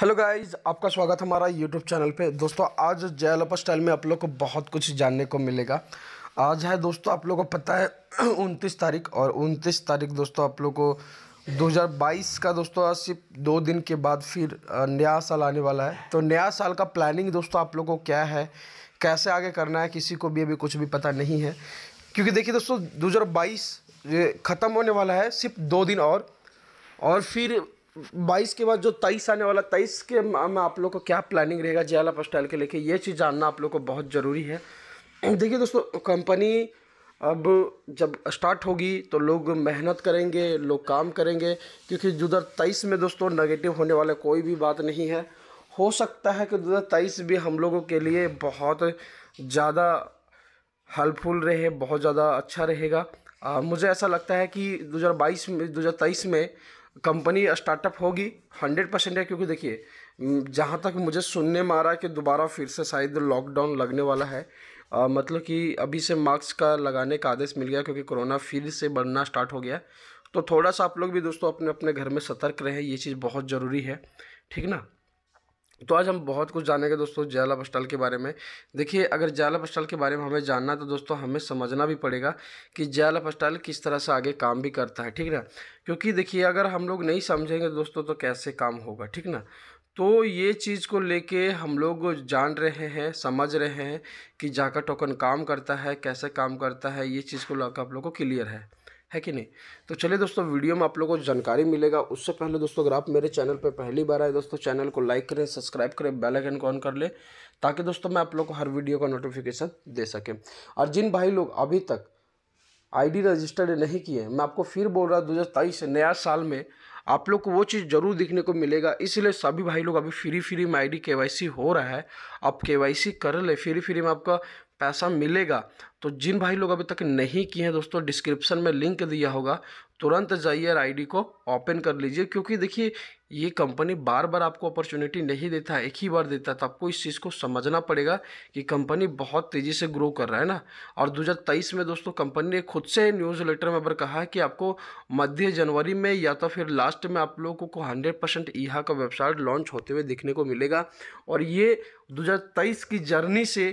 hello guys आपका स्वागत हमारा यूट्यूब चैनल पे दोस्तों आज जयलपा स्टाइल में आप लोग को बहुत कुछ जानने को मिलेगा आज है दोस्तों आप लोग को पता है उनतीस तारीख और उनतीस तारीख दोस्तों आप लोग को 2022 का दोस्तों आज सिर्फ दो दिन के बाद फिर नया साल आने वाला है तो नया साल का प्लानिंग दोस्तों आप लोग को क्या है कैसे आगे करना है किसी को भी अभी कुछ भी पता नहीं है क्योंकि देखिए दोस्तों दो ख़त्म होने वाला है सिर्फ दो दिन और और फिर बाईस के बाद जो तेईस आने वाला तेईस के में आप लोग को क्या प्लानिंग रहेगा जे एल स्टाइल के लेके ये चीज़ जानना आप लोग को बहुत ज़रूरी है देखिए दोस्तों कंपनी अब जब स्टार्ट होगी तो लोग मेहनत करेंगे लोग काम करेंगे क्योंकि दो हज़ार तेईस में दोस्तों नेगेटिव होने वाला कोई भी बात नहीं है हो सकता है कि दो हज़ार तेईस भी हम लोगों के लिए बहुत ज़्यादा हेल्पफुल रहे बहुत ज़्यादा अच्छा रहेगा आ, मुझे ऐसा लगता है कि 2022 में 2023 में कंपनी स्टार्टअप होगी हंड्रेड परसेंट है क्योंकि देखिए जहाँ तक मुझे सुनने में आ रहा है कि दोबारा फिर से शायद लॉकडाउन लगने वाला है आ, मतलब कि अभी से मास्क का लगाने का आदेश मिल गया क्योंकि कोरोना फिर से बढ़ना स्टार्ट हो गया तो थोड़ा सा आप लोग भी दोस्तों अपने अपने घर में सतर्क रहें ये चीज़ बहुत ज़रूरी है ठीक ना तो आज हम बहुत कुछ जानेंगे दोस्तों जयाला पस्टल के बारे में देखिए अगर जयाला पस्टल स्टॉल के बारे में हमें जानना तो दोस्तों हमें समझना भी पड़ेगा कि जयाला पस्टल किस तरह से आगे काम भी करता है ठीक ना क्योंकि देखिए अगर हम लोग नहीं समझेंगे दोस्तों तो कैसे काम होगा ठीक ना तो ये चीज़ को लेके हम लोग जान रहे हैं समझ रहे हैं कि जाकर टोकन काम करता है कैसे काम करता है ये चीज़ को आप लोग को क्लियर है है कि नहीं तो चलिए दोस्तों वीडियो में आप लोगों को जानकारी मिलेगा उससे पहले दोस्तों अगर आप मेरे चैनल पर पहली बार आए दोस्तों चैनल को लाइक करें सब्सक्राइब करें बेल आइकन को ऑन कर लें ताकि दोस्तों मैं आप लोग को हर वीडियो का नोटिफिकेशन दे सकें और जिन भाई लोग अभी तक आईडी रजिस्टर्ड नहीं किए मैं आपको फिर बोल रहा हूँ दो हज़ार नया साल में आप लोग को वो चीज़ जरूर दिखने को मिलेगा इसलिए सभी भाई लोग अभी फ्री फ्री में आईडी केवाईसी हो रहा है आप केवाईसी कर ले फ्री फ्री में आपका पैसा मिलेगा तो जिन भाई लोग अभी तक नहीं किए हैं दोस्तों डिस्क्रिप्शन में लिंक दिया होगा तुरंत जाइए आईडी को ओपन कर लीजिए क्योंकि देखिए ये कंपनी बार बार आपको अपॉर्चुनिटी नहीं देता एक ही बार देता तो आपको इस चीज़ को समझना पड़ेगा कि कंपनी बहुत तेज़ी से ग्रो कर रहा है ना और 2023 में दोस्तों कंपनी ने खुद से न्यूज़ लेटर में कहा है कि आपको मध्य जनवरी में या तो फिर लास्ट में आप लोगों को हंड्रेड परसेंट ईहा का वेबसाइट लॉन्च होते हुए देखने को मिलेगा और ये दो की जर्नी से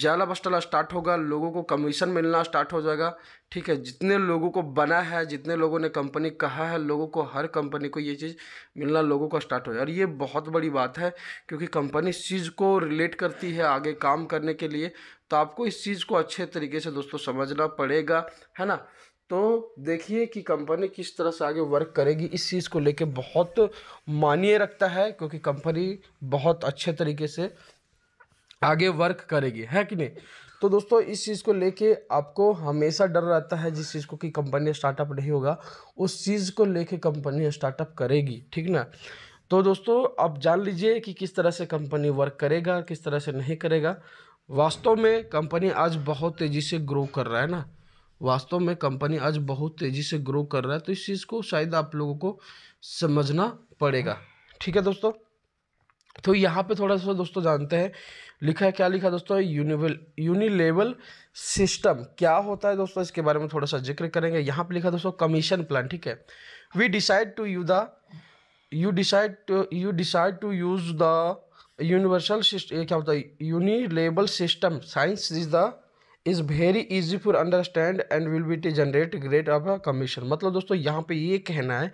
जाला बस्टाला स्टार्ट होगा लोगों को कमीशन मिलना स्टार्ट हो जाएगा ठीक है जितने लोगों को बना है जितने लोगों ने कंपनी कहा है लोगों को हर कंपनी को ये चीज़ मिलना लोगों का स्टार्ट हो जाए और ये बहुत बड़ी बात है क्योंकि कंपनी इस चीज़ को रिलेट करती है आगे काम करने के लिए तो आपको इस चीज़ को अच्छे तरीके से दोस्तों समझना पड़ेगा है ना तो देखिए कि कंपनी किस तरह से आगे वर्क करेगी इस चीज़ को लेके बहुत मानिए रखता है क्योंकि कंपनी बहुत अच्छे तरीके से आगे वर्क करेगी है कि नहीं तो दोस्तों इस चीज़ को लेके आपको हमेशा डर रहता है जिस चीज़ को कि कंपनी स्टार्टअप नहीं होगा उस चीज़ को लेके कंपनी स्टार्टअप करेगी ठीक ना तो दोस्तों आप जान लीजिए कि किस तरह से कंपनी वर्क करेगा किस तरह से नहीं करेगा वास्तव में कंपनी आज बहुत तेज़ी से ग्रो कर रहा है ना वास्तव में कंपनी आज बहुत तेज़ी से ग्रो कर रहा है तो इस चीज़ को शायद आप लोगों को समझना पड़ेगा ठीक है दोस्तों तो यहाँ पे थोड़ा सा दोस्तों जानते हैं लिखा है क्या लिखा दोस्तों यूनिवल यूनिलेवल सिस्टम क्या होता है दोस्तों इसके बारे में थोड़ा सा जिक्र करेंगे यहाँ पे लिखा दोस्तों कमीशन प्लान ठीक है we decide to you the you decide you decide to use the universal system क्या होता है unilevel system science is the is very easy for understand and will be to generate great of commission मतलब दोस्तों यहाँ पे ये कहना है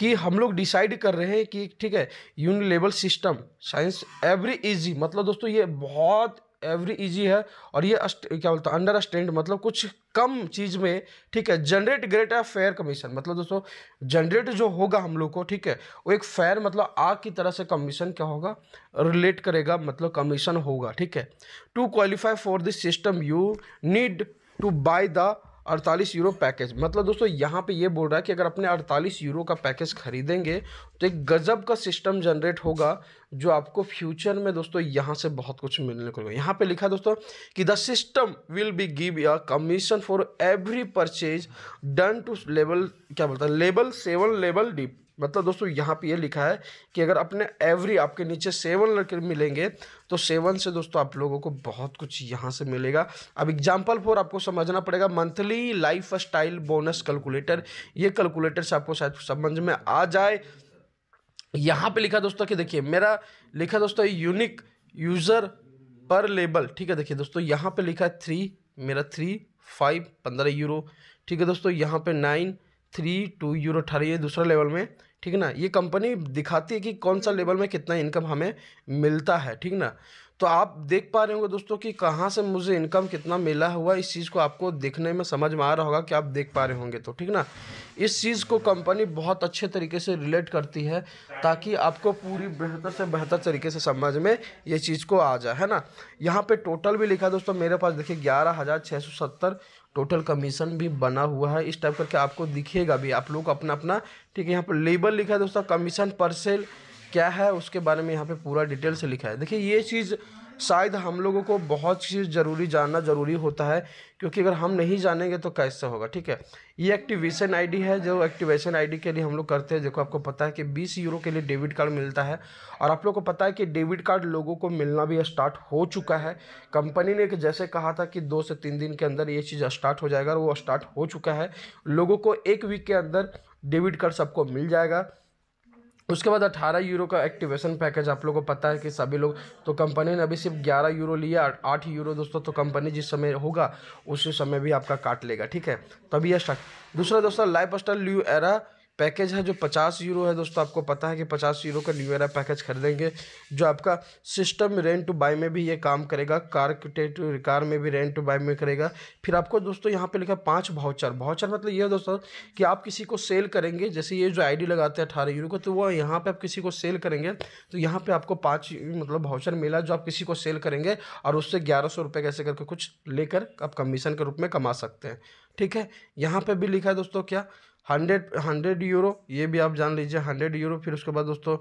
कि हम लोग डिसाइड कर रहे हैं कि ठीक है unit level system science every easy मतलब दोस्तों ये बहुत एवरी इजी है और ये क्या बोलते हैं अंडर स्टैंड मतलब कुछ कम चीज़ में ठीक है जनरेट ग्रेट है फेयर कमीशन मतलब दोस्तों जनरेट जो होगा हम लोग को ठीक है वो एक फेयर मतलब आग की तरह से कमीशन क्या होगा रिलेट करेगा मतलब कमीशन होगा ठीक है to qualify for this system you need to buy the अड़तालीस यूरो पैकेज मतलब दोस्तों यहाँ पे ये बोल रहा है कि अगर अपने अड़तालीस यूरो का पैकेज खरीदेंगे तो एक गज़ब का सिस्टम जनरेट होगा जो आपको फ्यूचर में दोस्तों यहाँ से बहुत कुछ मिलने को यहाँ पे लिखा दोस्तों कि the system will be give a commission for every purchase done to level क्या बोलता है लेवल सेवन लेवल डीप मतलब दोस्तों यहाँ पे ये लिखा है कि अगर अपने एवरी आपके नीचे सेवन लड़के मिलेंगे तो सेवन से दोस्तों आप लोगों को बहुत कुछ यहाँ से मिलेगा अब एग्जाम्पल फोर आपको समझना पड़ेगा monthly lifestyle bonus calculator ये कैलकुलेटर से आपको शायद समझ में आ जाए यहाँ पे लिखा दोस्तों कि देखिए मेरा लिखा दोस्तों यूनिक यूज़र पर लेबल ठीक है देखिए दोस्तों यहाँ पर लिखा है थ्री मेरा थ्री फाइव पंद्रह यूरो ठीक है दोस्तों यहाँ पर नाइन थ्री टू जीरो अठारह ये दूसरा लेवल में ठीक ना ये कंपनी दिखाती है कि कौन सा लेवल में कितना इनकम हमें मिलता है ठीक ना तो आप देख पा रहे होंगे दोस्तों कि कहाँ से मुझे इनकम कितना मिला हुआ इस चीज़ को आपको देखने में समझ में आ रहा होगा कि आप देख पा रहे होंगे तो ठीक ना इस चीज़ को कंपनी बहुत अच्छे तरीके से रिलेट करती है ताकि आपको पूरी बेहतर से बेहतर तरीके से समझ में ये चीज़ को आ जाए है ना यहाँ पर टोटल भी लिखा दोस्तों मेरे पास देखिए ग्यारह हज़ार छः सौ सत्तर टोटल कमीशन भी बना हुआ है इस टाइप करके आपको दिखेगा भी आप लोग अपना अपना ठीक है यहाँ पर लेबल लिखा है दोस्तों कमीशन पर सेल क्या है उसके बारे में यहाँ पे पूरा डिटेल से लिखा है देखिए ये चीज़ शायद हम लोगों को बहुत चीज़ ज़रूरी जानना ज़रूरी होता है क्योंकि अगर हम नहीं जानेंगे तो कैसे होगा ठीक है ये एक्टिवेशन आईडी है जो एक्टिवेशन आईडी के लिए हम लोग करते हैं देखो आपको पता है कि 20 यूरो के लिए डेबिट कार्ड मिलता है और आप लोग को पता है कि डेबिट कार्ड लोगों को मिलना भी स्टार्ट हो चुका है कंपनी ने जैसे कहा था कि दो से तीन दिन के अंदर ये चीज़ स्टार्ट हो जाएगा और वो स्टार्ट हो चुका है लोगों को एक वीक के अंदर डेबिट कार्ड सबको मिल जाएगा उसके बाद 18 यूरो का एक्टिवेशन पैकेज आप लोगों को पता है कि सभी लोग तो कंपनी ने अभी सिर्फ 11 यूरो लिया 8 यूरो दोस्तों तो कंपनी जिस समय होगा उसी समय भी आपका काट लेगा ठीक है तभी यह स्टार्ट दूसरा दोस्तों लाइफ स्टाइल ल्यू एरा पैकेज है जो पचास यूरो है दोस्तों आपको पता है कि पचास यूरो का एरा पैकेज खरीदेंगे जो आपका सिस्टम रेंट टू बाय में भी ये काम करेगा कार कार में भी रेंट टू बाय में करेगा फिर आपको दोस्तों यहाँ पे लिखा पाँच भाउचर भाउचर मतलब ये है दोस्तों कि आप किसी को सेल करेंगे जैसे ये जो आई लगाते हैं अठारह यूरो को तो वो यहाँ पर आप किसी को सेल करेंगे तो यहाँ पर आपको पाँच मतलब भाउचर मिला जो आप किसी को सेल करेंगे और उससे ग्यारह सौ रुपये कैसे करके कुछ लेकर आप कमीशन के रूप में कमा सकते हैं ठीक है यहाँ पर भी लिखा है दोस्तों क्या हंड्रेड हंड्रेड यूरो ये भी आप जान लीजिए हंड्रेड यूरो फिर उसके बाद दोस्तों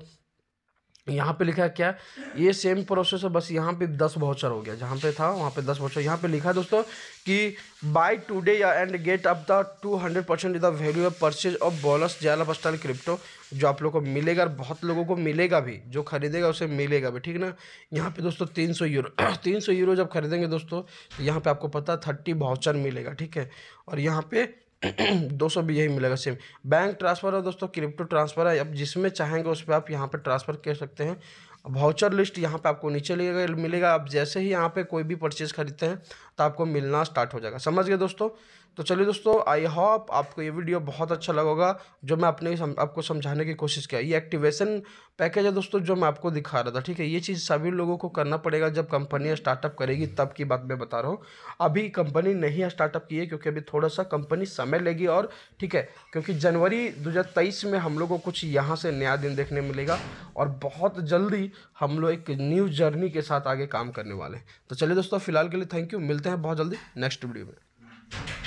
यहाँ पे लिखा है क्या ये सेम प्रोसेस है बस यहाँ पे दस वाउचर हो गया जहाँ पे था वहाँ पे दस वाउचर यहाँ पे लिखा है दोस्तों कि buy today and get up the two hundred percent the value of purchase of bonus जयला स्टाइल क्रिप्टो जो आप लोगों को मिलेगा और बहुत लोगों को मिलेगा भी जो खरीदेगा उसे मिलेगा भी ठीक ना यहाँ पे दोस्तों तीन सौ यूरो तीन सौ यूरो जब खरीदेंगे दोस्तों तो यहाँ पे आपको पता थर्टी वाउचर मिलेगा ठीक है और यहाँ पे दो सौ भी यही मिलेगा सेम बैंक ट्रांसफ़र है दोस्तों क्रिप्टो ट्रांसफ़र है अब जिसमें चाहेंगे उस पर आप यहाँ पर ट्रांसफ़र कर सकते हैं वाउचर लिस्ट यहाँ पे आपको नीचे मिलेगा आप जैसे ही यहाँ पे कोई भी परचेज़ खरीदते हैं तो आपको मिलना स्टार्ट हो जाएगा समझ गए दोस्तों तो चलिए दोस्तों आई होप आपको ये वीडियो बहुत अच्छा लगा होगा जो मैं अपने सम, आपको समझाने की कोशिश किया ये एक्टिवेशन पैकेज है दोस्तों जो मैं आपको दिखा रहा था ठीक है ये चीज़ सभी लोगों को करना पड़ेगा जब कंपनी स्टार्टअप करेगी तब की बात मैं बता रहा हूँ अभी कंपनी नहीं स्टार्टअप की है क्योंकि अभी थोड़ा सा कंपनी समय लेगी और ठीक है क्योंकि जनवरी दो में हम लोग को कुछ यहाँ से नया दिन देखने मिलेगा और बहुत जल्दी हम लोग एक न्यू जर्नी के साथ आगे काम करने वाले हैं तो चलिए दोस्तों फिलहाल के लिए थैंक यू मिलते मिलते हैं बहुत जल्दी नेक्स्ट वीडियो में